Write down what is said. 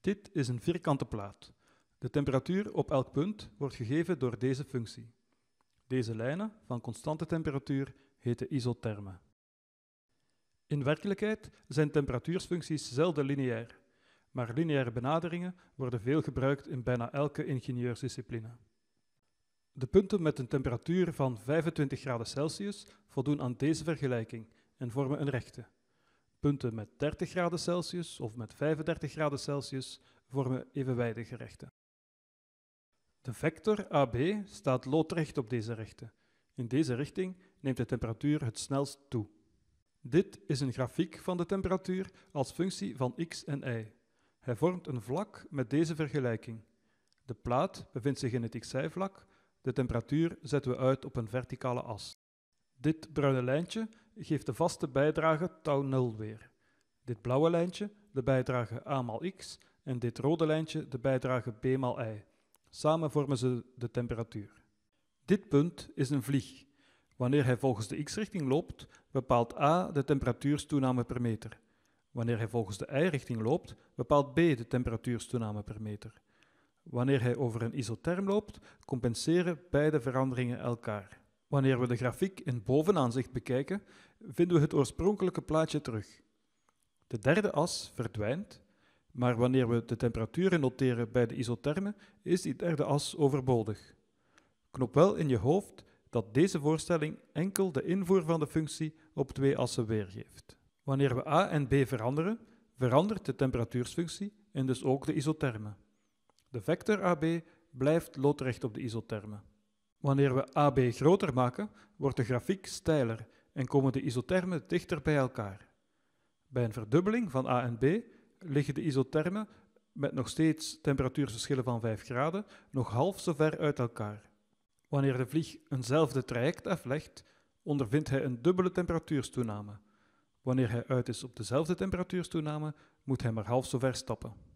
Dit is een vierkante plaat. De temperatuur op elk punt wordt gegeven door deze functie. Deze lijnen van constante temperatuur heten isothermen. In werkelijkheid zijn temperatuursfuncties zelden lineair, maar lineaire benaderingen worden veel gebruikt in bijna elke ingenieursdiscipline. De punten met een temperatuur van 25 graden Celsius voldoen aan deze vergelijking en vormen een rechte. Punten met 30 graden Celsius of met 35 graden Celsius vormen evenwijdige rechten. De vector AB staat loodrecht op deze rechten. In deze richting neemt de temperatuur het snelst toe. Dit is een grafiek van de temperatuur als functie van x en y. Hij vormt een vlak met deze vergelijking. De plaat bevindt zich in het xy-vlak, de temperatuur zetten we uit op een verticale as. Dit bruine lijntje geeft de vaste bijdrage tau 0 weer. Dit blauwe lijntje de bijdrage a maal x en dit rode lijntje de bijdrage b maal y. Samen vormen ze de temperatuur. Dit punt is een vlieg. Wanneer hij volgens de x-richting loopt, bepaalt a de temperatuurstoename per meter. Wanneer hij volgens de y-richting loopt, bepaalt b de temperatuurstoename per meter. Wanneer hij over een isotherm loopt, compenseren beide veranderingen elkaar. Wanneer we de grafiek in bovenaanzicht bekijken, vinden we het oorspronkelijke plaatje terug. De derde as verdwijnt, maar wanneer we de temperaturen noteren bij de isothermen, is die derde as overbodig. Knop wel in je hoofd dat deze voorstelling enkel de invoer van de functie op twee assen weergeeft. Wanneer we a en b veranderen, verandert de temperatuursfunctie en dus ook de isothermen. De vector AB blijft loodrecht op de isothermen. Wanneer we AB groter maken, wordt de grafiek steiler en komen de isothermen dichter bij elkaar. Bij een verdubbeling van A en B liggen de isothermen met nog steeds temperatuurverschillen van 5 graden nog half zo ver uit elkaar. Wanneer de vlieg eenzelfde traject aflegt, ondervindt hij een dubbele temperatuurstoename. Wanneer hij uit is op dezelfde temperatuurstoename, moet hij maar half zo ver stappen.